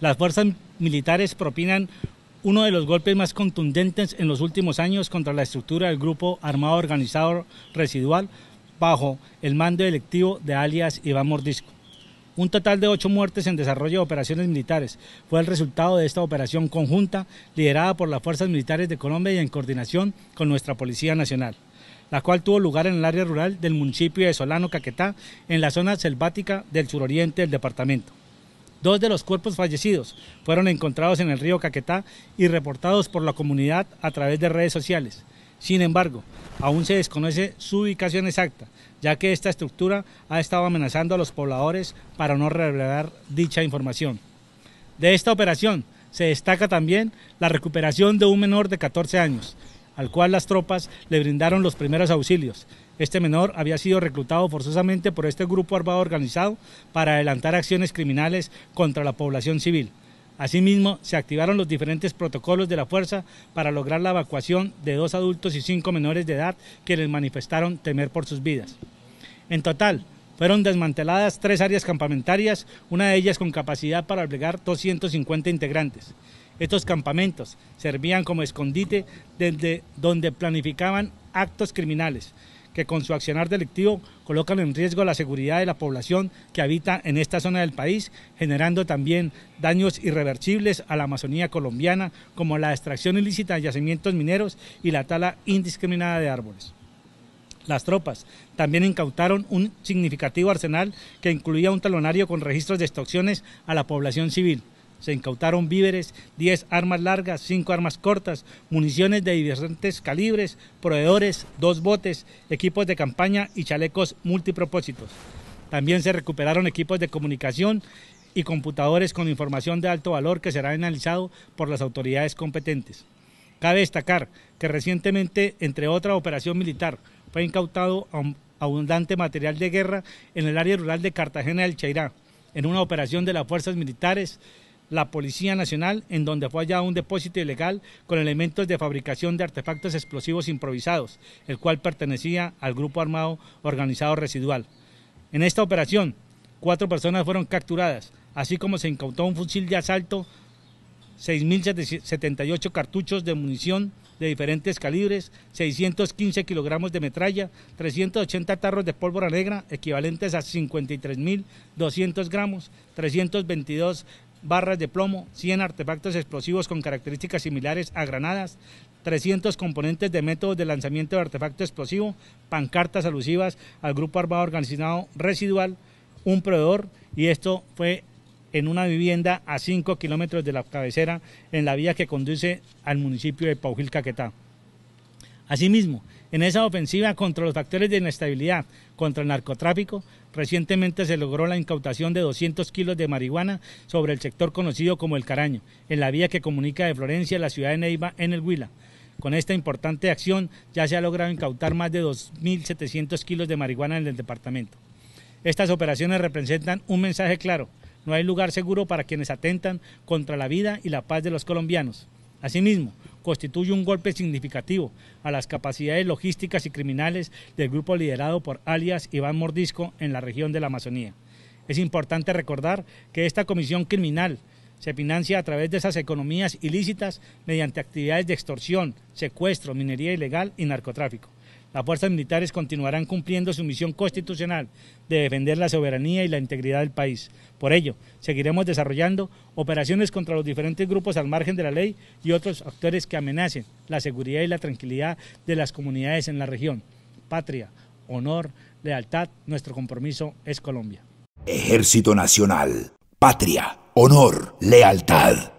Las fuerzas militares propinan uno de los golpes más contundentes en los últimos años contra la estructura del grupo armado organizado residual bajo el mando electivo de alias Iván Mordisco. Un total de ocho muertes en desarrollo de operaciones militares fue el resultado de esta operación conjunta liderada por las Fuerzas Militares de Colombia y en coordinación con nuestra Policía Nacional, la cual tuvo lugar en el área rural del municipio de Solano, Caquetá, en la zona selvática del suroriente del departamento. Dos de los cuerpos fallecidos fueron encontrados en el río Caquetá y reportados por la comunidad a través de redes sociales. Sin embargo, aún se desconoce su ubicación exacta, ya que esta estructura ha estado amenazando a los pobladores para no revelar dicha información. De esta operación se destaca también la recuperación de un menor de 14 años, al cual las tropas le brindaron los primeros auxilios. Este menor había sido reclutado forzosamente por este grupo armado organizado para adelantar acciones criminales contra la población civil. Asimismo, se activaron los diferentes protocolos de la fuerza para lograr la evacuación de dos adultos y cinco menores de edad que les manifestaron temer por sus vidas. En total, fueron desmanteladas tres áreas campamentarias, una de ellas con capacidad para albergar 250 integrantes. Estos campamentos servían como escondite desde donde planificaban actos criminales que con su accionar delictivo colocan en riesgo la seguridad de la población que habita en esta zona del país, generando también daños irreversibles a la Amazonía colombiana, como la extracción ilícita de yacimientos mineros y la tala indiscriminada de árboles. Las tropas también incautaron un significativo arsenal que incluía un talonario con registros de extorsiones a la población civil se incautaron víveres, 10 armas largas, 5 armas cortas, municiones de diferentes calibres, proveedores, dos botes, equipos de campaña y chalecos multipropósitos. También se recuperaron equipos de comunicación y computadores con información de alto valor que será analizado por las autoridades competentes. Cabe destacar que recientemente, entre otra operación militar, fue incautado abundante material de guerra en el área rural de Cartagena del Cheirá, en una operación de las fuerzas militares la Policía Nacional, en donde fue hallado un depósito ilegal con elementos de fabricación de artefactos explosivos improvisados, el cual pertenecía al Grupo Armado Organizado Residual. En esta operación, cuatro personas fueron capturadas, así como se incautó un fusil de asalto, 6.078 cartuchos de munición de diferentes calibres, 615 kilogramos de metralla, 380 tarros de pólvora negra equivalentes a 53.200 gramos, 322 barras de plomo, 100 artefactos explosivos con características similares a granadas, 300 componentes de métodos de lanzamiento de artefacto explosivo, pancartas alusivas al grupo armado organizado residual, un proveedor, y esto fue en una vivienda a 5 kilómetros de la cabecera en la vía que conduce al municipio de Paujil Caquetá. Asimismo, en esa ofensiva contra los factores de inestabilidad, contra el narcotráfico, Recientemente se logró la incautación de 200 kilos de marihuana sobre el sector conocido como El Caraño, en la vía que comunica de Florencia a la ciudad de Neiva en el Huila. Con esta importante acción ya se ha logrado incautar más de 2.700 kilos de marihuana en el departamento. Estas operaciones representan un mensaje claro. No hay lugar seguro para quienes atentan contra la vida y la paz de los colombianos. Asimismo, constituye un golpe significativo a las capacidades logísticas y criminales del grupo liderado por alias Iván Mordisco en la región de la Amazonía. Es importante recordar que esta comisión criminal se financia a través de esas economías ilícitas mediante actividades de extorsión, secuestro, minería ilegal y narcotráfico. Las fuerzas militares continuarán cumpliendo su misión constitucional de defender la soberanía y la integridad del país. Por ello, seguiremos desarrollando operaciones contra los diferentes grupos al margen de la ley y otros actores que amenacen la seguridad y la tranquilidad de las comunidades en la región. Patria, honor, lealtad, nuestro compromiso es Colombia. Ejército Nacional, patria, honor, lealtad.